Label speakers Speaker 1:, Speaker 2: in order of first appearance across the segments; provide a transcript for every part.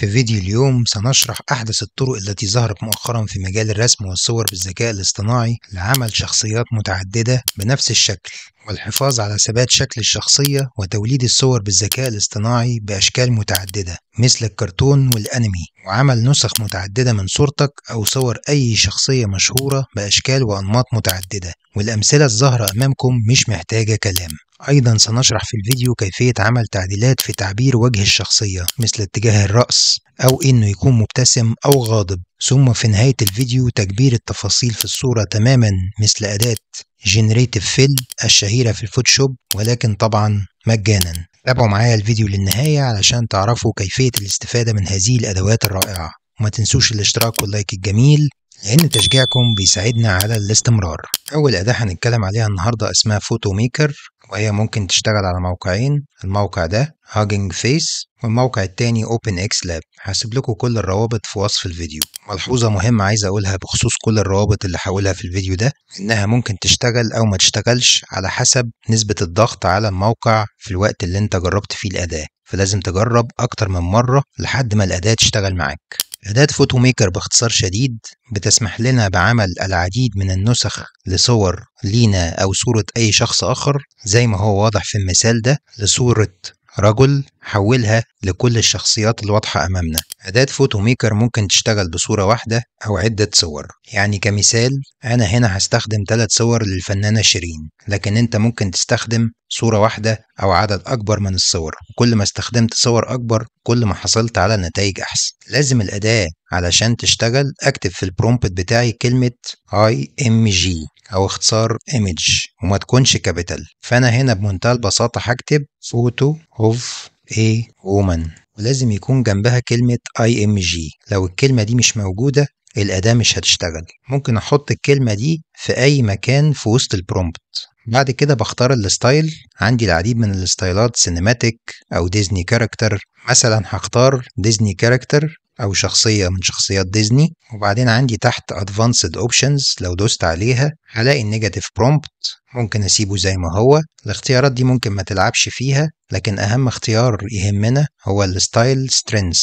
Speaker 1: في فيديو اليوم سنشرح أحدث الطرق التي ظهرت مؤخرا في مجال الرسم والصور بالذكاء الاصطناعي لعمل شخصيات متعددة بنفس الشكل والحفاظ على ثبات شكل الشخصية وتوليد الصور بالذكاء الاصطناعي بأشكال متعددة مثل الكرتون والأنمي وعمل نسخ متعددة من صورتك أو صور أي شخصية مشهورة بأشكال وأنماط متعددة والأمثلة الظاهرة أمامكم مش محتاجة كلام أيضا سنشرح في الفيديو كيفية عمل تعديلات في تعبير وجه الشخصية مثل اتجاه الرأس أو إنه يكون مبتسم أو غاضب ثم في نهاية الفيديو تكبير التفاصيل في الصورة تماما مثل أداة جنريتيف فيل الشهيرة في الفوتوشوب ولكن طبعا مجانا تابعوا معايا الفيديو للنهاية علشان تعرفوا كيفية الاستفادة من هذه الأدوات الرائعة وما تنسوش الاشتراك واللايك الجميل لأن تشجيعكم بيساعدنا على الاستمرار أول أداة هنتكلم عليها النهاردة اسمها فوتو ميكر وهي ممكن تشتغل على موقعين الموقع ده هاجينج فيس والموقع التاني اوبن اكس لاب هسيب لكم كل الروابط في وصف الفيديو ملحوظه مهمه عايز اقولها بخصوص كل الروابط اللي هقولها في الفيديو ده انها ممكن تشتغل او ما تشتغلش على حسب نسبه الضغط على الموقع في الوقت اللي انت جربت فيه الاداه فلازم تجرب اكتر من مره لحد ما الاداه تشتغل معاك أداة فوتوميكر باختصار شديد بتسمح لنا بعمل العديد من النسخ لصور لينا أو صورة أي شخص آخر زي ما هو واضح في المثال ده لصورة رجل حولها لكل الشخصيات الواضحة أمامنا أداة فوتو ميكر ممكن تشتغل بصورة واحدة أو عدة صور يعني كمثال أنا هنا هستخدم ثلاث صور للفنانة شيرين لكن أنت ممكن تستخدم صورة واحدة أو عدد أكبر من الصور كل ما استخدمت صور أكبر كل ما حصلت على نتائج أحسن لازم الأداة علشان تشتغل أكتب في البرومبت بتاعي كلمة IMG او اختصار ايمج وما تكونش كابيتال فانا هنا بمنتهى البساطه هكتب فوتو اوف اي وومن ولازم يكون جنبها كلمه اي ام جي لو الكلمه دي مش موجوده الاداه مش هتشتغل ممكن احط الكلمه دي في اي مكان في وسط البرومبت بعد كده بختار الستايل عندي العديد من الستايلات سينماتيك او ديزني كاركتر مثلا هختار ديزني كاركتر أو شخصية من شخصيات ديزني وبعدين عندي تحت ادفانسد اوبشنز لو دوست عليها هلاقي النيجاتيف برومبت ممكن أسيبه زي ما هو الاختيارات دي ممكن ما تلعبش فيها لكن أهم اختيار يهمنا هو الستايل سترينث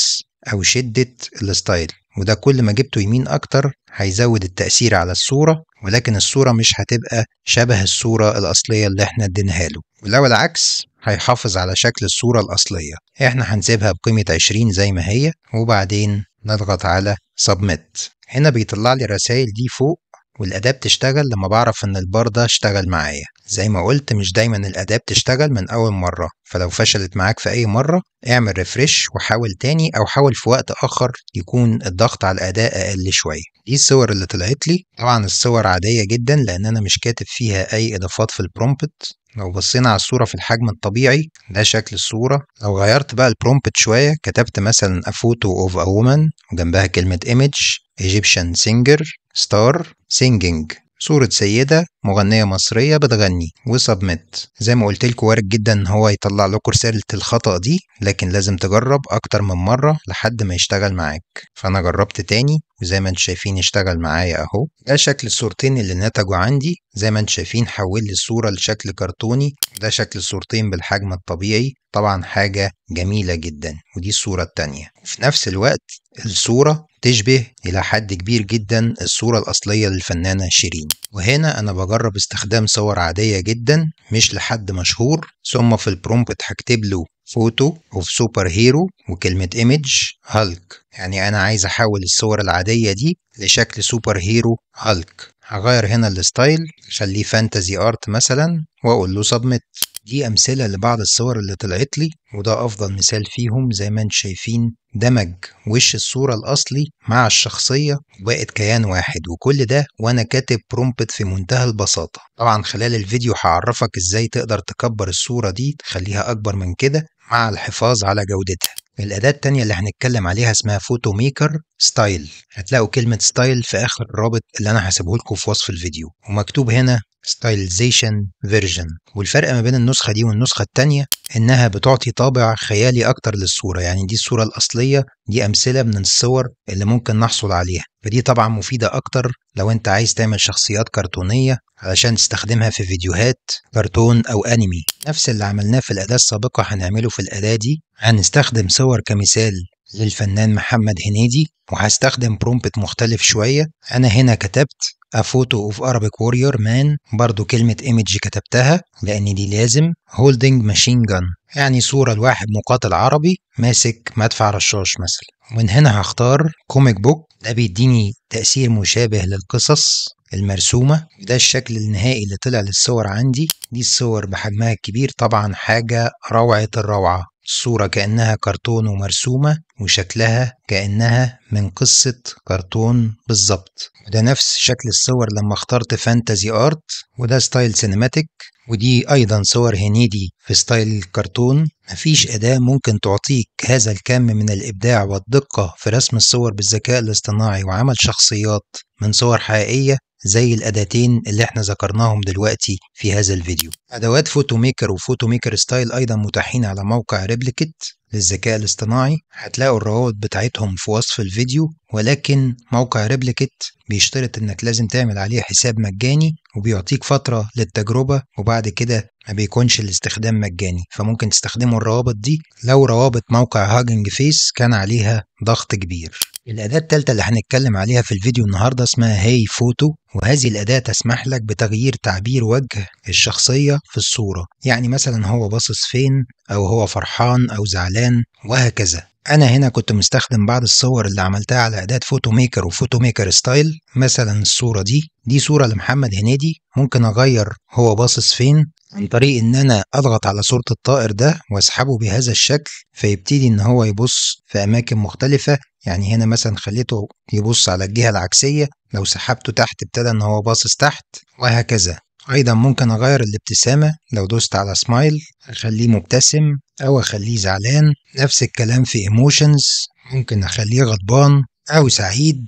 Speaker 1: أو شدة الستايل وده كل ما جبته يمين أكتر هيزود التأثير على الصورة ولكن الصورة مش هتبقى شبه الصورة الأصلية اللي احنا اديناها له ولو العكس هيحافظ على شكل الصورة الأصلية احنا هنسيبها بقيمة 20 زي ما هي وبعدين نضغط على Submit هنا بيطلع لي الرسائل دي فوق والأداة بتشتغل لما بعرف إن البار ده اشتغل معايا زي ما قلت مش دايما الأداة بتشتغل من أول مرة فلو فشلت معاك في أي مرة اعمل ريفرش وحاول تاني أو حاول في وقت آخر يكون الضغط على الأداة أقل شوية دي الصور اللي طلعت لي طبعا الصور عادية جدا لأن أنا مش كاتب فيها أي إضافات في البرومبت لو بصينا على الصورة في الحجم الطبيعي ده شكل الصورة لو غيرت بقى البرومبت شوية كتبت مثلا a photo of a woman وجنبها كلمة image Egyptian singer star singing صورة سيدة مغنية مصرية بتغني وسبميت زي ما قلت لكم وارد جدا ان هو يطلع لكم رسالة الخطأ دي لكن لازم تجرب اكتر من مرة لحد ما يشتغل معاك فانا جربت تاني وزي ما انتم شايفين اشتغل معايا اهو ده شكل الصورتين اللي نتجوا عندي زي ما انتم شايفين حول لي الصورة لشكل كرتوني ده شكل الصورتين بالحجم الطبيعي طبعا حاجة جميلة جدا ودي الصورة التانية وفي نفس الوقت الصورة تشبه إلى حد كبير جدا الصورة الأصلية للفنانة شيرين وهنا أنا بجرب استخدام صور عادية جدا مش لحد مشهور ثم في البرومبت هكتب له فوتو اوف سوبر هيرو وكلمة ايمج هالك يعني أنا عايز أحول الصور العادية دي لشكل سوبر هيرو هالك هغير هنا الستايل خليه فانتازي ارت مثلا وأقول له سبميت دي أمثلة لبعض الصور اللي طلعت لي وده أفضل مثال فيهم زي ما انتم شايفين دمج وش الصورة الأصلي مع الشخصية وبقت كيان واحد وكل ده وأنا كاتب برومبت في منتهى البساطة طبعا خلال الفيديو هعرفك إزاي تقدر تكبر الصورة دي تخليها أكبر من كده مع الحفاظ على جودتها الأداة التانية اللي هنتكلم عليها اسمها فوتو ميكر ستايل هتلاقوا كلمة ستايل في آخر الرابط اللي أنا هسيبه لكم في وصف الفيديو ومكتوب هنا Stylization فيرجن والفرق ما بين النسخه دي والنسخه الثانيه انها بتعطي طابع خيالي اكتر للصوره يعني دي الصوره الاصليه دي امثله من الصور اللي ممكن نحصل عليها فدي طبعا مفيده اكتر لو انت عايز تعمل شخصيات كرتونيه علشان تستخدمها في فيديوهات كرتون او انمي نفس اللي عملناه في الاداه السابقه هنعمله في الاداه دي هنستخدم صور كمثال للفنان محمد هنيدي وهستخدم برومبت مختلف شويه انا هنا كتبت A Photo of Arabic Warrior Man برضو كلمة image كتبتها لأن دي لازم Holding Machine Gun يعني صورة لواحد مقاتل عربي ماسك مدفع رشاش مثلا ومن هنا هختار كوميك بوك ده بيديني تأثير مشابه للقصص المرسومة ده الشكل النهائي اللي طلع للصور عندي دي الصور بحجمها الكبير طبعا حاجة روعة الروعة الصورة كأنها كرتون ومرسومة وشكلها كأنها من قصة كرتون بالظبط وده نفس شكل الصور لما اخترت فانتازي ارت وده ستايل سينماتيك ودي ايضا صور هنيدي في ستايل كرتون مفيش أداة ممكن تعطيك هذا الكم من الإبداع والدقة في رسم الصور بالذكاء الاصطناعي وعمل شخصيات من صور حقيقية زي الأداتين اللي احنا ذكرناهم دلوقتي في هذا الفيديو أدوات فوتو ميكر وفوتو ميكر ستايل أيضا متاحين على موقع ريبليكت للذكاء الاصطناعي هتلاقوا الروابط بتاعتهم في وصف الفيديو ولكن موقع ريبليكت بيشترط انك لازم تعمل عليه حساب مجاني وبيعطيك فترة للتجربة وبعد كده ما بيكونش الاستخدام مجاني فممكن تستخدموا الروابط دي لو روابط موقع هاجنج فيس كان عليها ضغط كبير الأداة التالتة اللي هنتكلم عليها في الفيديو النهاردة اسمها هاي فوتو وهذه الأداة تسمح لك بتغيير تعبير وجه الشخصية في الصورة يعني مثلا هو باصص فين أو هو فرحان أو زعلان وهكذا أنا هنا كنت مستخدم بعض الصور اللي عملتها على أداة فوتو ميكر وفوتو ميكر ستايل مثلا الصورة دي دي صورة لمحمد هنيدي ممكن أغير هو باصص فين عن طريق ان انا اضغط على صورة الطائر ده واسحبه بهذا الشكل فيبتدي ان هو يبص في اماكن مختلفة يعني هنا مثلا خليته يبص على الجهة العكسية لو سحبته تحت ابتدى ان هو باصص تحت وهكذا ايضا ممكن اغير الابتسامة لو دوست على سمايل اخليه مبتسم او اخليه زعلان نفس الكلام في ايموشنز ممكن اخليه غضبان او سعيد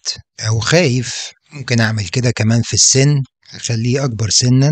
Speaker 1: او خايف ممكن اعمل كده كمان في السن اخليه اكبر سنا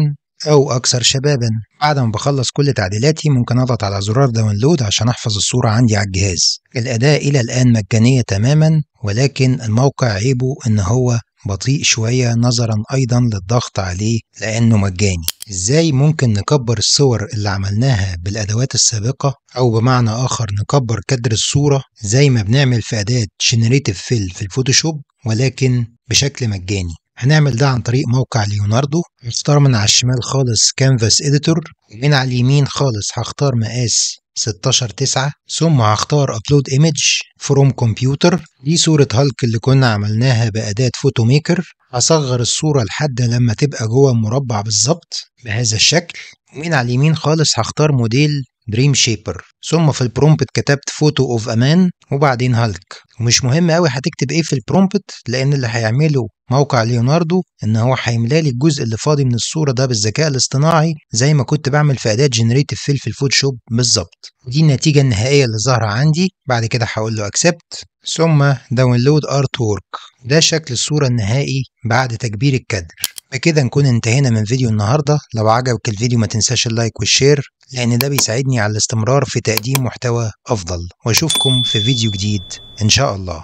Speaker 1: أو أكثر شبابًا. بعد ما بخلص كل تعديلاتي ممكن أضغط على زرار داونلود عشان أحفظ الصورة عندي على الجهاز. الأداة إلى الآن مجانية تمامًا ولكن الموقع عيبه إن هو بطيء شوية نظرًا أيضًا للضغط عليه لأنه مجاني. إزاي ممكن نكبر الصور اللي عملناها بالأدوات السابقة أو بمعنى آخر نكبر كدر الصورة زي ما بنعمل في أداة Generative Fill في الفوتوشوب ولكن بشكل مجاني هنعمل ده عن طريق موقع ليوناردو هختار من على الشمال خالص كانفاس اديتور ومن على اليمين خالص هختار مقاس 16 9 ثم هختار ابلود ايمج فروم كمبيوتر دي صورة هالك اللي كنا عملناها بأداة فوتو ميكر هصغر الصورة لحد لما تبقى جوه المربع بالظبط بهذا الشكل ومن على اليمين خالص هختار موديل دريم شيبر ثم في البرومبت كتبت فوتو اوف امان وبعدين هالك ومش مهم قوي هتكتب ايه في البرومبت لان اللي هيعمله موقع ليوناردو ان هو هيملالي لي الجزء اللي فاضي من الصوره ده بالذكاء الاصطناعي زي ما كنت بعمل في اداه جنريتيف فيل في الفوتوشوب بالظبط دي النتيجه النهائيه اللي ظاهره عندي بعد كده هقول له اكسبت ثم داونلود ارت وورك ده شكل الصوره النهائي بعد تكبير الكادر بكده نكون انتهينا من فيديو النهارده لو عجبك الفيديو ما تنساش اللايك والشير لان ده بيساعدني على الاستمرار في تقديم محتوى افضل واشوفكم في فيديو جديد ان شاء الله